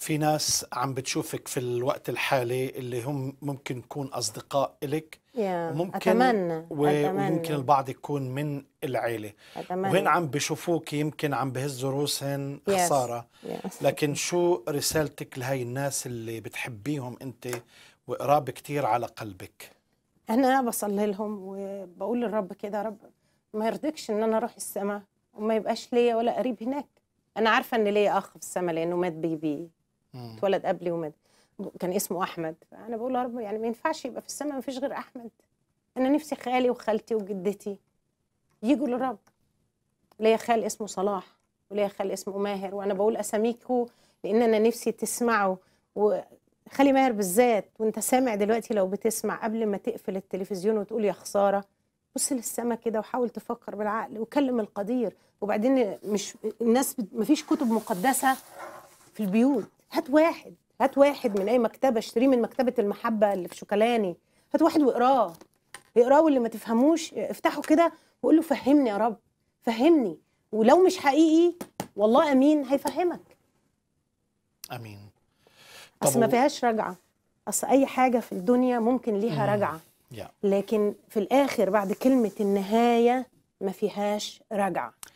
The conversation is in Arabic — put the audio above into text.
في ناس عم بتشوفك في الوقت الحالي اللي هم ممكن يكون أصدقاء لك yeah. وممكن أتمنى. وممكن أتمنى. البعض يكون من العيلة أتمنى. وهن عم بشوفوك يمكن عم بهزوا روسهن خسارة yes. لكن شو رسالتك لهي الناس اللي بتحبيهم أنت وقراب كثير على قلبك أنا بصلي لهم وبقول للرب كده رب ما يرضكش إن أنا أروح السماء وما يبقاش ليا ولا قريب هناك أنا عارفة إن ليا أخ في السماء لأنه مات بيبي اتولد قبلي ومات كان اسمه احمد فانا بقول يا رب يعني ما ينفعش يبقى في السماء ما فيش غير احمد انا نفسي خالي وخالتي وجدتي يجوا للرب ليا خال اسمه صلاح وليا خال اسمه ماهر وانا بقول اساميكوا لان انا نفسي تسمعوا وخالي ماهر بالذات وانت سامع دلوقتي لو بتسمع قبل ما تقفل التلفزيون وتقول يا خساره بص للسما كده وحاول تفكر بالعقل وكلم القدير وبعدين مش الناس ما فيش كتب مقدسه في البيوت هات واحد هات واحد من اي مكتبه اشتريه من مكتبه المحبه اللي في شوكلاني هات واحد واقراه اقراه واللي ما تفهموش افتحه كده وقول له فهمني يا رب فهمني ولو مش حقيقي والله امين هيفهمك امين اصل ما فيهاش رجعه اصل اي حاجه في الدنيا ممكن ليها مم. رجعه yeah. لكن في الاخر بعد كلمه النهايه ما فيهاش رجعه